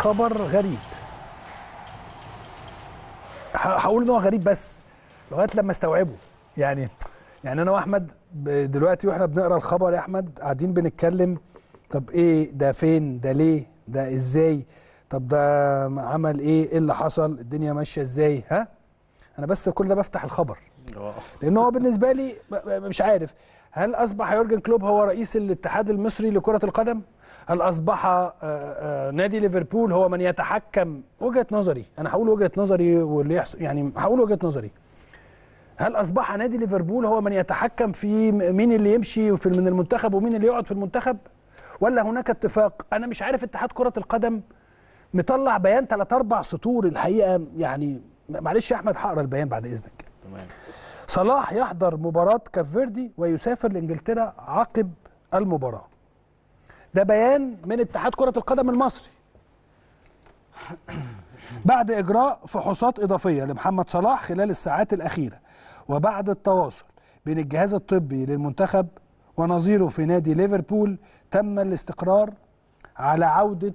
خبر غريب هقول ان هو غريب بس لغايه لما استوعبه يعني يعني انا واحمد دلوقتي واحنا بنقرا الخبر يا احمد قاعدين بنتكلم طب ايه ده فين ده ليه ده ازاي طب ده عمل ايه ايه اللي حصل الدنيا ماشيه ازاي ها انا بس كل ده بفتح الخبر لان هو بالنسبه لي مش عارف هل اصبح يورجن كلوب هو رئيس الاتحاد المصري لكره القدم هل اصبح آه، آه، نادي ليفربول هو من يتحكم وجهه نظري انا هقول وجهه نظري واللي يحصل يعني هقول وجهه نظري هل اصبح نادي ليفربول هو من يتحكم في مين اللي يمشي في من المنتخب ومين اللي يقعد في المنتخب ولا هناك اتفاق انا مش عارف اتحاد كره القدم مطلع بيان ثلاث اربع سطور الحقيقه يعني معلش يا احمد هقرا البيان بعد اذنك صلاح يحضر مباراة كافيردي ويسافر لإنجلترا عقب المباراة ده بيان من اتحاد كرة القدم المصري بعد إجراء فحوصات إضافية لمحمد صلاح خلال الساعات الأخيرة وبعد التواصل بين الجهاز الطبي للمنتخب ونظيره في نادي ليفربول تم الاستقرار على عودة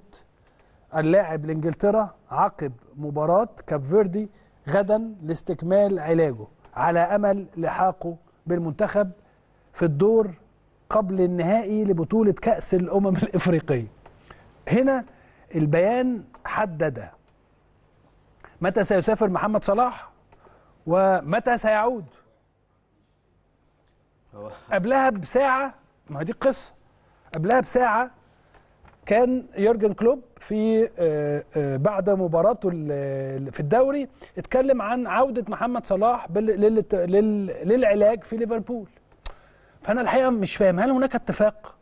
اللاعب لإنجلترا عقب مباراة كابفيردي غدا لاستكمال علاجه على أمل لحاقه بالمنتخب في الدور قبل النهائي لبطولة كأس الأمم الإفريقية هنا البيان حدد متى سيسافر محمد صلاح ومتى سيعود قبلها بساعة ما دي قصة قبلها بساعة كان يورجن كلوب في آه، آه، بعد مباراته في الدوري اتكلم عن عوده محمد صلاح للعلاج في ليفربول فانا الحقيقه مش فاهم هل هناك اتفاق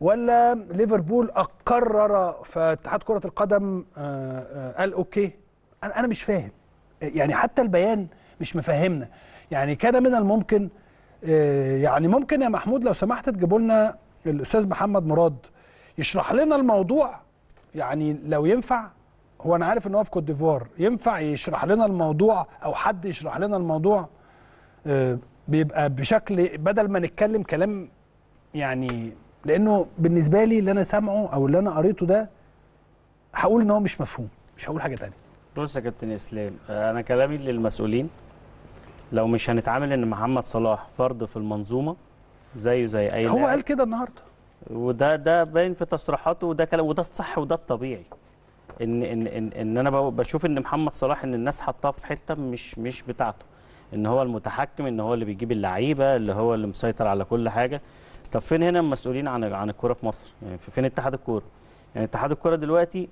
ولا ليفربول اقرر فاتحاد كره القدم آه، قال اوكي انا مش فاهم يعني حتى البيان مش مفهمنا يعني كان من الممكن يعني ممكن يا محمود لو سمحت تجيبوا لنا الاستاذ محمد مراد يشرح لنا الموضوع يعني لو ينفع هو انا عارف ان هو في كوت ديفوار ينفع يشرح لنا الموضوع او حد يشرح لنا الموضوع آه، بيبقى بشكل بدل ما نتكلم كلام يعني لانه بالنسبه لي اللي انا سامعه او اللي انا قريته ده هقول ان هو مش مفهوم مش هقول حاجه تانية بص يا كابتن اسلام آه، انا كلامي للمسؤولين لو مش هنتعامل ان محمد صلاح فرد في المنظومه زيه زي اي هو قال كده النهارده وده ده باين في تصريحاته وده كلام وده الصح وده الطبيعي ان ان ان, إن انا بشوف ان محمد صلاح ان الناس حطاه في حته مش مش بتاعته ان هو المتحكم ان هو اللي بيجيب اللعيبه اللي هو اللي مسيطر على كل حاجه طب فين هنا المسؤولين عن عن الكوره في مصر يعني فين اتحاد الكوره يعني اتحاد الكوره دلوقتي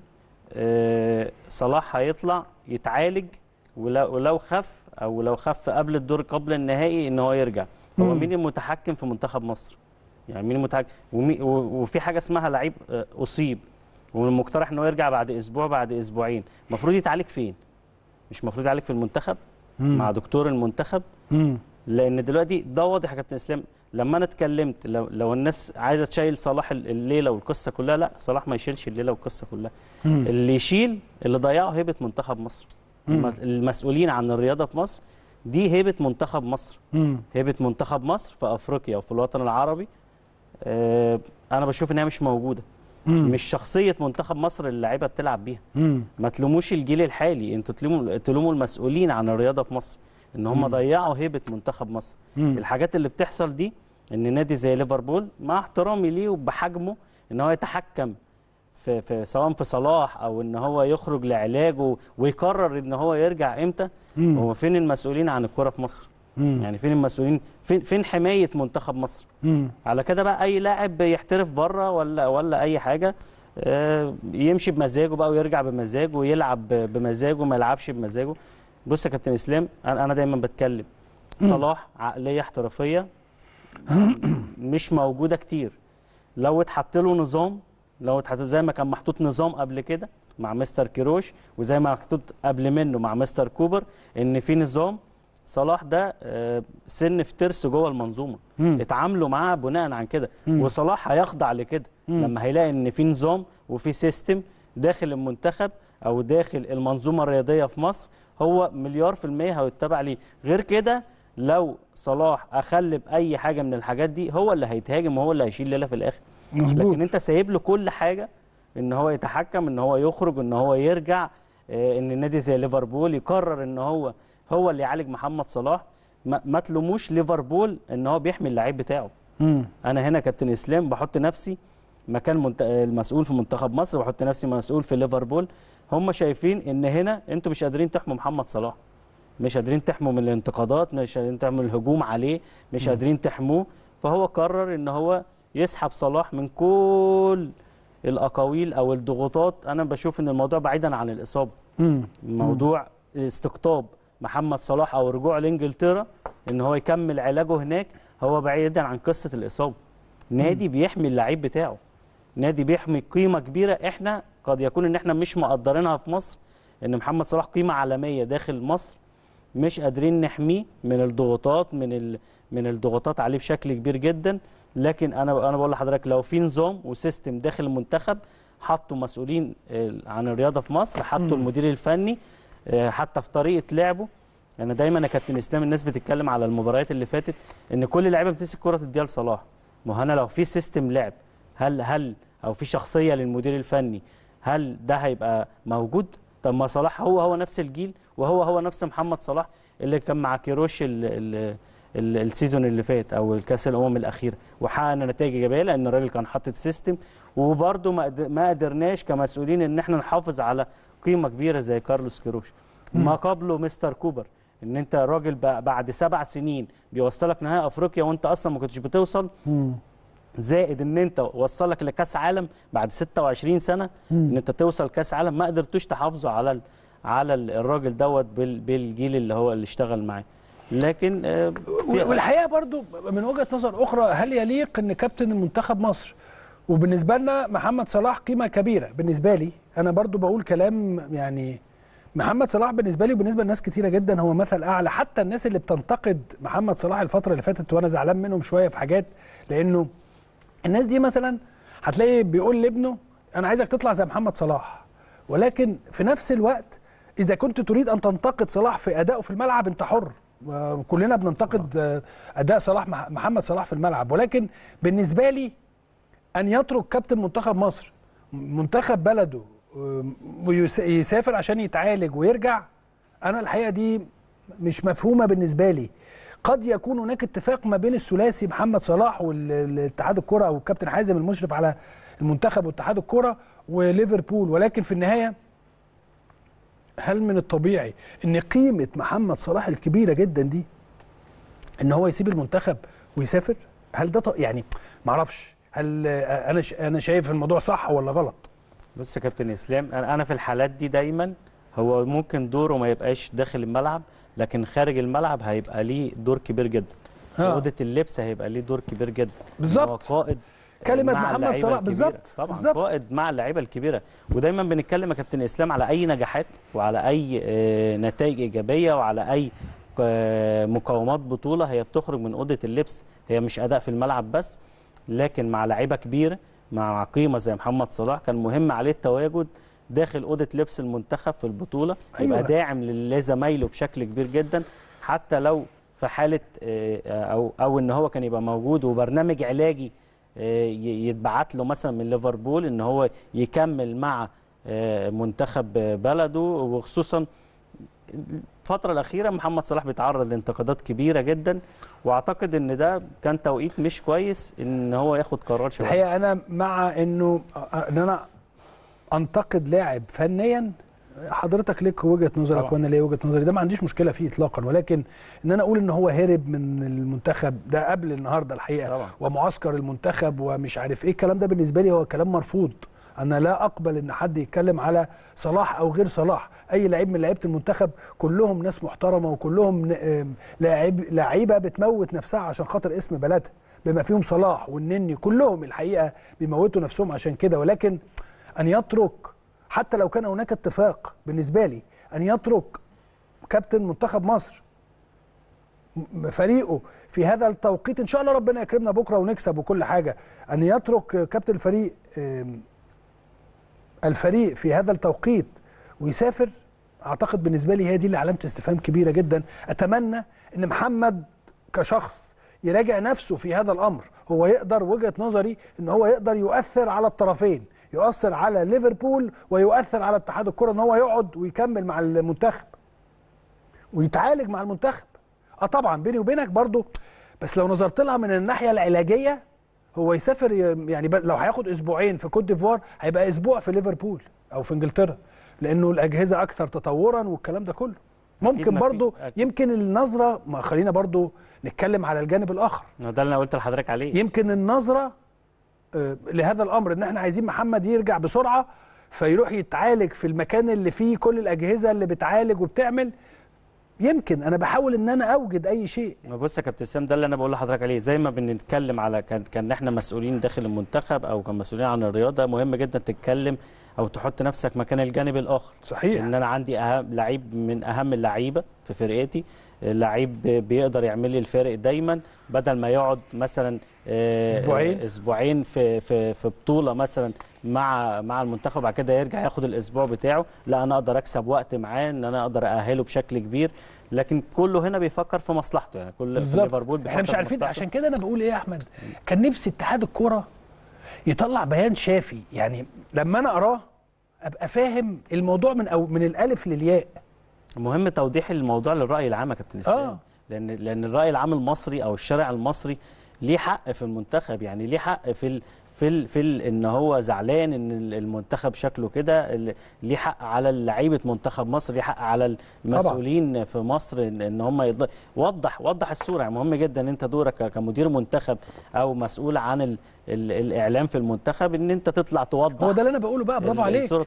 آه، صلاح هيطلع يتعالج ولو, ولو خف او لو خف قبل الدور قبل النهائي ان هو يرجع هو مين المتحكم في منتخب مصر يعني مين المتهاجم وفي حاجه اسمها لعيب آه، اصيب والمقترح ان هو يرجع بعد اسبوع بعد اسبوعين المفروض يتعالج فين مش المفروض يتعالج في المنتخب مم. مع دكتور المنتخب مم. لان دلوقتي ده واضح يا كابتن اسلام لما انا اتكلمت لو, لو الناس عايزه تشيل صلاح الليله والقصه كلها لا صلاح ما يشيلش الليله والقصه كلها مم. اللي يشيل اللي ضيعه هيبه منتخب مصر مم. المسؤولين عن الرياضه في مصر دي هيبه منتخب مصر مم. هيبه منتخب مصر في افريقيا وفي الوطن العربي آه، انا بشوف انها مش موجوده مم. مش شخصيه منتخب مصر اللعيبه بتلعب بيها مم. ما تلوموش الجيل الحالي انتوا تلوموا تلوموا المسؤولين عن الرياضه في مصر ان هم مم. ضيعوا هيبه منتخب مصر مم. الحاجات اللي بتحصل دي ان نادي زي ليفربول مع احترامي ليه وبحجمه ان هو يتحكم في, في سواء في صلاح او ان هو يخرج لعلاجه ويقرر ان هو يرجع امتى هو فين المسؤولين عن الكره في مصر مم. يعني فين المسؤولين فين فين حمايه منتخب مصر مم. على كده بقى اي لاعب بيحترف بره ولا ولا اي حاجه آه، يمشي بمزاجه بقى ويرجع بمزاجه ويلعب بمزاجه ما يلعبش بمزاجه بص يا كابتن اسلام انا دايما بتكلم صلاح عقليه احترافيه آه، مش موجوده كتير لو اتحط له نظام لو اتحط زي ما كان محطوط نظام قبل كده مع مستر كيروش وزي ما محطوط قبل منه مع مستر كوبر ان في نظام صلاح ده آه، سن في ترس جوه المنظومه مم. اتعاملوا معاه بناء عن كده وصلاح هيخضع لكده لما هيلاقي ان في نظام وفي سيستم داخل المنتخب او داخل المنظومه الرياضيه في مصر هو مليار في الميه هيتبع ليه غير كده لو صلاح اخلب اي حاجه من الحاجات دي هو اللي هيتهاجم وهو اللي هيشيل ليله في الاخر مزبوط. لكن انت سايب له كل حاجه ان هو يتحكم ان هو يخرج ان هو يرجع آه، ان النادي زي ليفربول يقرر ان هو هو اللي يعالج محمد صلاح ما, ما تلوموش ليفربول ان هو بيحمي اللعيب بتاعه مم. انا هنا كابتن اسلام بحط نفسي مكان منت... المسؤول في منتخب مصر بحط نفسي مسؤول في ليفربول هم شايفين ان هنا انتوا مش قادرين تحموا محمد صلاح مش قادرين تحموا من الانتقادات مش قادرين تحموا الهجوم عليه مش مم. قادرين تحموه فهو قرر ان هو يسحب صلاح من كل الاقاويل او الضغوطات انا بشوف ان الموضوع بعيدا عن الاصابه مم. موضوع استقطاب محمد صلاح او رجوعه لانجلترا ان هو يكمل علاجه هناك هو بعيدا عن قصه الاصابه نادي بيحمي اللعيب بتاعه نادي بيحمي قيمه كبيره احنا قد يكون ان احنا مش مقدرينها في مصر ان محمد صلاح قيمه عالميه داخل مصر مش قادرين نحميه من الضغوطات من ال... من الضغوطات عليه بشكل كبير جدا لكن انا انا بقول لحضرتك لو في نظام وسيستم داخل المنتخب حطوا مسؤولين عن الرياضه في مصر حطوا المدير الفني آه، حتى في طريقه لعبه انا يعني دايما يا كابتن اسلام الناس بتتكلم على المباريات اللي فاتت ان كل لعيبه بتمسك كره تديها لصلاح ما هو انا لو في سيستم لعب هل هل او في شخصيه للمدير الفني هل ده هيبقى موجود طب ما صلاح هو هو نفس الجيل وهو هو نفس محمد صلاح اللي كان مع كيروش ال ال السيزون اللي فات او الكاس الامم الاخيره وحققنا نتائج ايجابيه لان الراجل كان حاطط سيستم وبرده ما قدرناش كمسؤولين ان احنا نحافظ على قيمه كبيره زي كارلوس كيروش ما قبله مستر كوبر ان انت راجل بعد سبع سنين بيوصلك نهائي افريقيا وانت اصلا ما كنتش بتوصل زائد ان انت وصلك لكاس عالم بعد 26 سنه ان انت توصل كاس عالم ما قدرتوش تحافظوا على على الراجل دوت بالجيل اللي هو اللي اشتغل معاه لكن آه، والحقيقه برضو من وجهه نظر اخرى هل يليق ان كابتن المنتخب مصر وبالنسبه لنا محمد صلاح قيمه كبيره بالنسبه لي انا برضو بقول كلام يعني محمد صلاح بالنسبه لي وبالنسبه لناس كتيره جدا هو مثل اعلى حتى الناس اللي بتنتقد محمد صلاح الفتره اللي فاتت وانا زعلان منهم شويه في حاجات لانه الناس دي مثلا هتلاقي بيقول لابنه انا عايزك تطلع زي محمد صلاح ولكن في نفس الوقت اذا كنت تريد ان تنتقد صلاح في ادائه في الملعب انت حر كلنا بننتقد اداء صلاح محمد صلاح في الملعب ولكن بالنسبه لي ان يترك كابتن منتخب مصر منتخب بلده آه، ويسافر عشان يتعالج ويرجع انا الحقيقه دي مش مفهومه بالنسبه لي قد يكون هناك اتفاق ما بين الثلاثي محمد صلاح والاتحاد الكره او الكابتن حازم المشرف على المنتخب واتحاد الكره وليفربول ولكن في النهايه هل من الطبيعي ان قيمه محمد صلاح الكبيره جدا دي ان هو يسيب المنتخب ويسافر هل ده يعني معرفش هل انا انا شايف الموضوع صح ولا غلط بص يا كابتن اسلام انا في الحالات دي دايما هو ممكن دوره ما يبقاش داخل الملعب لكن خارج الملعب هيبقى ليه دور كبير جدا في اوضه اللبس هيبقى ليه دور كبير جدا بالظبط قائد كلمه محمد صلاح بالظبط طبعا بالزبط. قائد مع اللعيبه الكبيره ودايما بنتكلم يا كابتن اسلام على اي نجاحات وعلى اي آه، نتائج ايجابيه وعلى اي آه، مقاومات بطوله هي بتخرج من اوضه اللبس هي مش اداء في الملعب بس لكن مع لعيبه كبيره مع قيمه زي محمد صلاح كان مهم عليه التواجد داخل اوضه لبس المنتخب في البطوله أيوة. يبقى داعم لزمايله بشكل كبير جدا حتى لو في حاله آه، او او ان هو كان يبقى موجود وبرنامج علاجي آه، يتبعت له مثلا من ليفربول ان هو يكمل مع آه، منتخب بلده وخصوصا الفتره الاخيره محمد صلاح بيتعرض لانتقادات كبيره جدا واعتقد ان ده كان توقيت مش كويس ان هو ياخد قرار شباب الحقيقه انا مع انه ان انا انتقد لاعب فنيا حضرتك ليك وجهه نظرك وانا ليا وجهه نظري ده ما عنديش مشكله فيه اطلاقا ولكن ان انا اقول ان هو هرب من المنتخب ده قبل النهارده الحقيقه طبعا. ومعسكر المنتخب ومش عارف ايه الكلام ده بالنسبه لي هو كلام مرفوض انا لا اقبل ان حد يتكلم على صلاح او غير صلاح اي لعيب من لعيبه المنتخب كلهم ناس محترمه وكلهم لاعب لعيبه بتموت نفسها عشان خاطر اسم بلدها بما فيهم صلاح والنني كلهم الحقيقه بيموتوا نفسهم عشان كده ولكن ان يترك حتى لو كان هناك اتفاق بالنسبه لي ان يترك كابتن منتخب مصر فريقه في هذا التوقيت ان شاء الله ربنا يكرمنا بكره ونكسب وكل حاجه ان يترك كابتن الفريق الفريق في هذا التوقيت ويسافر اعتقد بالنسبه لي هي دي اللي علامه استفهام كبيره جدا اتمنى ان محمد كشخص يراجع نفسه في هذا الامر هو يقدر وجهه نظري ان هو يقدر يؤثر على الطرفين يؤثر على ليفربول ويؤثر على اتحاد الكره ان هو يقعد ويكمل مع المنتخب ويتعالج مع المنتخب اه طبعا بيني وبينك برضو بس لو نظرت لها من الناحيه العلاجيه هو يسافر يعني لو هياخد اسبوعين في كوت ديفوار هيبقى اسبوع في ليفربول او في انجلترا لانه الاجهزه اكثر تطورا والكلام ده كله ممكن برضو يمكن النظره ما خلينا برضو نتكلم على الجانب الاخر ده اللي انا قلت لحضرتك عليه يمكن النظره آه، لهذا الامر ان احنا عايزين محمد يرجع بسرعه فيروح يتعالج في المكان اللي فيه كل الاجهزه اللي بتعالج وبتعمل يمكن انا بحاول ان انا اوجد اي شيء بص يا كابتن سام ده اللي انا بقول لحضرتك عليه زي ما بنتكلم على كان كان احنا مسؤولين داخل المنتخب او كان مسؤولين عن الرياضه مهم جدا تتكلم او تحط نفسك مكان الجانب الاخر صحيح ان انا عندي اهم لعيب من اهم اللعيبه في فرقتي لعيب بيقدر يعمل لي الفارق دايما بدل ما يقعد مثلا آه، اسبوعين آه، اسبوعين في في في بطوله مثلا مع مع المنتخب بعد كده يرجع ياخد الاسبوع بتاعه لا انا اقدر اكسب وقت معاه ان انا اقدر ااهله بشكل كبير لكن كله هنا بيفكر في مصلحته يعني كل ليفربول احنا مش عارفين عشان كده انا بقول ايه يا احمد كان نفسي اتحاد الكوره يطلع بيان شافي يعني لما انا اقراه ابقى فاهم الموضوع من او من الالف للياء مهم توضيح الموضوع للراي العام يا كابتن اسلام آه. لان لان الراي العام المصري او الشارع المصري ليه حق في المنتخب يعني ليه حق في في الـ في الـ ان هو زعلان ان المنتخب شكله كده ليه حق على لعيبه منتخب مصر ليه حق على المسؤولين طبعا. في مصر ان هم يضل... وضح وضح الصوره يعني مهم جدا ان انت دورك كمدير منتخب او مسؤول عن الـ الـ الاعلام في المنتخب ان انت تطلع توضح هو ده اللي انا بقوله بقى برافو عليك